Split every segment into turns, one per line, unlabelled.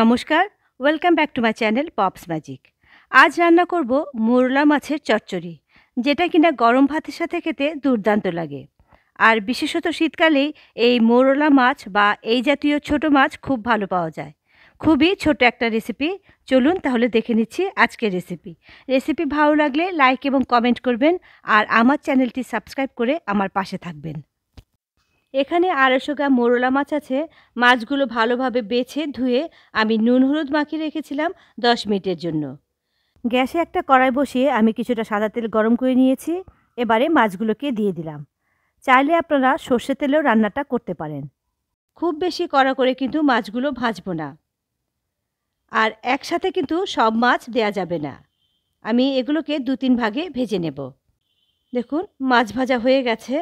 নমস্কার welcome back to my channel pops magic আজ রান্না করব মোরলা মাছের চচ্চড়ি যেটা কিনা গরম ভাতের সাথে খেতে দুর্দান্ত লাগে আর বিশেষত শীতকালে এই মোরলা মাছ বা এই জাতীয় ছোট মাছ খুব ভালো পাওয়া যায় খুবই ছোট একটা রেসিপি চলুন তাহলে দেখে নিচ্ছি আজকের রেসিপি রেসিপি ভালো লাগলে লাইক এবং কমেন্ট করবেন আর আমার চ্যানেলটি সাবস্ক্রাইব করে আমার পাশে থাকবেন এখানে আড়াইশো গ্রাম মোরলা মাছ আছে মাছগুলো ভালোভাবে বেছে ধুয়ে আমি নুন হলুদ মাখিয়ে রেখেছিলাম দশ মিনিটের জন্য গ্যাসে একটা কড়াই বসিয়ে আমি কিছুটা সাদা তেল গরম করে নিয়েছি এবারে মাছগুলোকে দিয়ে দিলাম চাইলে আপনারা সর্ষে তেলেও রান্নাটা করতে পারেন খুব বেশি কড়া করে কিন্তু মাছগুলো ভাজবো না আর একসাথে কিন্তু সব মাছ দেয়া যাবে না আমি এগুলোকে দু তিন ভাগে ভেজে নেব দেখুন মাছ ভাজা হয়ে গেছে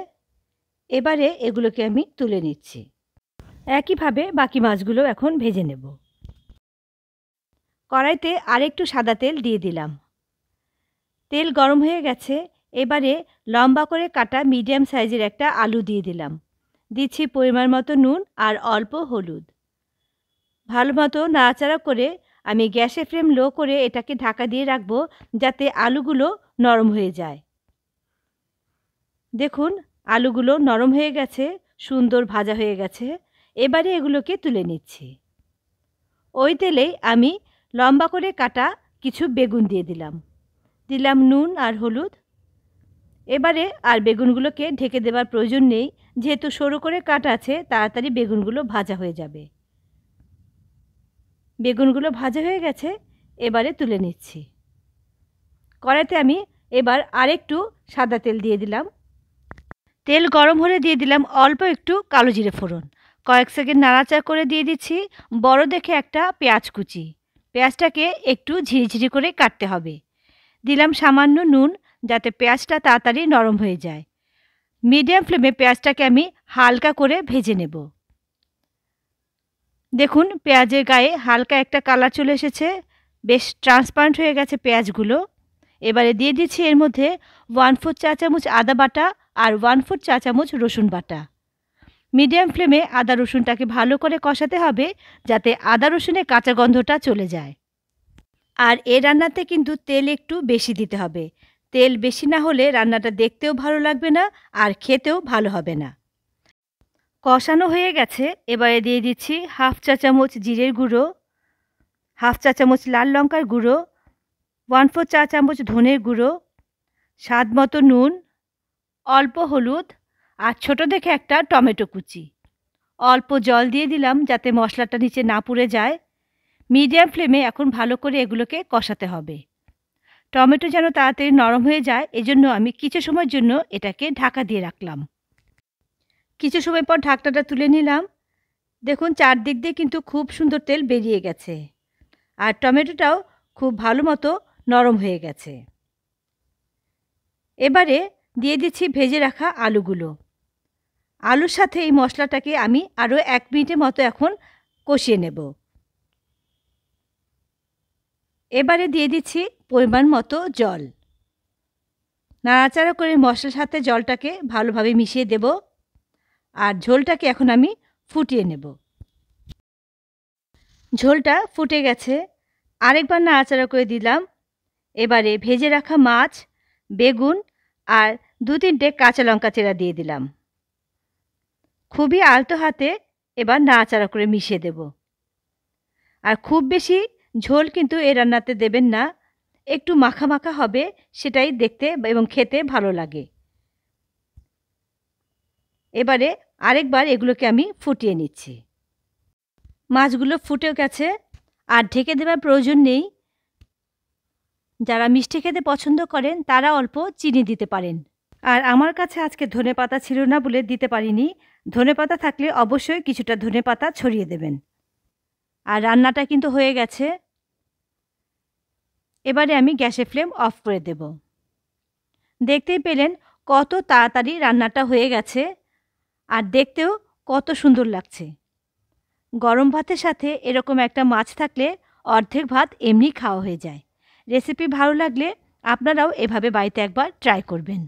এবারে এগুলোকে আমি তুলে নিচ্ছি একইভাবে বাকি মাছগুলো এখন ভেজে নেব কড়াইতে আরেকটু সাদা তেল দিয়ে দিলাম তেল গরম হয়ে গেছে এবারে লম্বা করে কাটা মিডিয়াম সাইজের একটা আলু দিয়ে দিলাম দিচ্ছি পরিমাণ মতো নুন আর অল্প হলুদ ভালো মতো নাড়াচাড়া করে আমি গ্যাসে ফ্লেম লো করে এটাকে ঢাকা দিয়ে রাখবো যাতে আলুগুলো নরম হয়ে যায় দেখুন আলুগুলো নরম হয়ে গেছে সুন্দর ভাজা হয়ে গেছে এবারে এগুলোকে তুলে নিচ্ছি ওই তেলেই আমি লম্বা করে কাটা কিছু বেগুন দিয়ে দিলাম দিলাম নুন আর হলুদ এবারে আর বেগুনগুলোকে ঢেকে দেওয়ার প্রয়োজন নেই যেহেতু সরু করে কাটা আছে তাড়াতাড়ি বেগুনগুলো ভাজা হয়ে যাবে বেগুনগুলো ভাজা হয়ে গেছে এবারে তুলে নিচ্ছি কড়াতে আমি এবার আরেকটু সাদা তেল দিয়ে দিলাম তেল গরম হলে দিয়ে দিলাম অল্প একটু কালো জিরে ফোড়ন কয়েক সেকেন্ড নাড়াচাড়া করে দিয়ে দিচ্ছি বড় দেখে একটা পেঁয়াজ কুচি পেঁয়াজটাকে একটু ঝিরিঝিরি করে কাটতে হবে দিলাম সামান্য নুন যাতে পেঁয়াজটা তাড়াতাড়ি নরম হয়ে যায় মিডিয়াম ফ্লেমে পেঁয়াজটাকে আমি হালকা করে ভেজে নেব দেখুন পেঁয়াজের গায়ে হালকা একটা কালার চলে এসেছে বেশ ট্রান্সপারেন্ট হয়ে গেছে পেঁয়াজগুলো এবারে দিয়ে দিচ্ছি এর মধ্যে ওয়ান ফোর চা চামচ আদা বাটা আর ওয়ান ফোর চা চামচ রসুন বাটা মিডিয়াম ফ্লেমে আদা রসুনটাকে ভালো করে কষাতে হবে যাতে আদা রসুনের কাঁচা গন্ধটা চলে যায় আর এ রান্নাতে কিন্তু তেল একটু বেশি দিতে হবে তেল বেশি না হলে রান্নাটা দেখতেও ভালো লাগবে না আর খেতেও ভালো হবে না কষানো হয়ে গেছে এবারে দিয়ে দিচ্ছি হাফ চা চামচ জিরের গুঁড়ো হাফ চা চামচ লাল লঙ্কার গুঁড়ো ওয়ান ফোর চা চামচ ধনের গুঁড়ো স্বাদ মতো নুন অল্প হলুদ আর ছোট দেখে একটা টমেটো কুচি অল্প জল দিয়ে দিলাম যাতে মশলাটা নিচে না পুড়ে যায় মিডিয়াম ফ্লেমে এখন ভালো করে এগুলোকে কষাতে হবে টমেটো যেন তাড়াতাড়ি নরম হয়ে যায় এজন্য আমি কিছু সময়ের জন্য এটাকে ঢাকা দিয়ে রাখলাম কিছু সময় পর ঢাকনাটা তুলে নিলাম দেখুন চারদিক দিয়ে কিন্তু খুব সুন্দর তেল বেরিয়ে গেছে আর টমেটোটাও খুব ভালো মতো নরম হয়ে গেছে এবারে দিয়ে দিচ্ছি ভেজে রাখা আলুগুলো আলুর সাথে এই মশলাটাকে আমি আরও এক মিনিটের মতো এখন কষিয়ে নেব এবারে দিয়ে দিচ্ছি পরিমাণ মতো জল নাড়াচাড়া করে মশলার সাথে জলটাকে ভালোভাবে মিশিয়ে দেব আর ঝোলটাকে এখন আমি ফুটিয়ে নেব ঝোলটা ফুটে গেছে আরেকবার নাড়াচাড়া করে দিলাম এবারে ভেজে রাখা মাছ বেগুন আর দু তিনটে কাঁচা লঙ্কা চেরা দিয়ে দিলাম খুবই আলতো হাতে এবার নাড়াচাড়া করে মিশিয়ে দেব আর খুব বেশি ঝোল কিন্তু এ রান্নাতে দেবেন না একটু মাখা মাখা হবে সেটাই দেখতে এবং খেতে ভালো লাগে এবারে আরেকবার এগুলোকে আমি ফুটিয়ে নিচ্ছি মাছগুলো ফুটে গেছে আর ঢেকে দেওয়ার প্রয়োজন নেই যারা মিষ্টি খেতে পছন্দ করেন তারা অল্প চিনি দিতে পারেন আর আমার কাছে আজকে ধনে পাতা ছিল না বলে দিতে পারিনি ধনে পাতা থাকলে অবশ্যই কিছুটা ধনে পাতা ছড়িয়ে দেবেন আর রান্নাটা কিন্তু হয়ে গেছে এবারে আমি গ্যাসে ফ্লেম অফ করে দেব দেখতেই পেলেন কত তাড়াতাড়ি রান্নাটা হয়ে গেছে আর দেখতেও কত সুন্দর লাগছে গরম ভাতের সাথে এরকম একটা মাছ থাকলে অর্ধেক ভাত এমনি খাওয়া হয়ে যায় রেসিপি ভালো লাগলে আপনারাও এভাবে বাড়িতে একবার ট্রাই করবেন